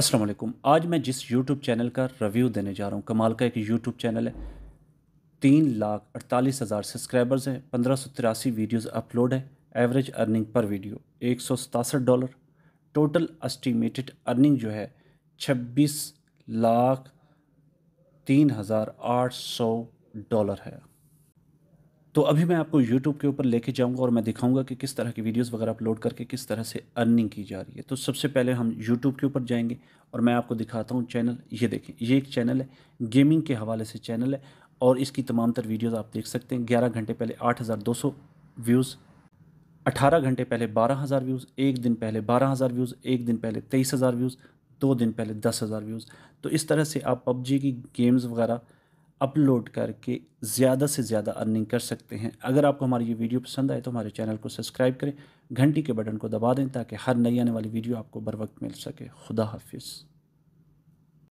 अस्सलाम वालेकुम आज मैं जिस YouTube चैनल का रिव्यू देने जा रहा हूँ कमाल का एक YouTube चैनल है तीन लाख अड़तालीस हज़ार सब्सक्राइबर्स हैं पंद्रह सौ तिरासी वीडियोज़ अपलोड है एवरेज अर्निंग पर वीडियो एक सौ सतासठ डॉलर टोटल एस्टिमेटेड अर्निंग जो है छब्बीस लाख तीन हज़ार आठ सौ डॉलर है तो अभी मैं आपको यूट्यूब के ऊपर लेके जाऊंगा और मैं दिखाऊंगा कि किस तरह की वीडियोस वगैरह अपलोड करके किस तरह से अर्निंग की जा रही है तो सबसे पहले हम यूट्यूब के ऊपर जाएंगे और मैं आपको दिखाता हूँ चैनल ये देखें ये एक चैनल है गेमिंग के हवाले से चैनल है और इसकी तमाम तर वीडियोज़ आप देख सकते हैं ग्यारह घंटे पहले आठ व्यूज़ अठारह घंटे पहले बारह हज़ार व्यूज़ एक दिन पहले बारह हज़ार व्यूज़ एक दिन पहले तेईस हज़ार व्यूज़ दो दिन पहले दस हज़ार व्यूज़ तो इस तरह से आप पबजी की गेम्स वगैरह अपलोड करके ज़्यादा से ज़्यादा अर्निंग कर सकते हैं अगर आपको हमारी ये वीडियो पसंद आए तो हमारे चैनल को सब्सक्राइब करें घंटी के बटन को दबा दें ताकि हर नई आने वाली वीडियो आपको बर वक्त मिल सके खुदा हाफिज़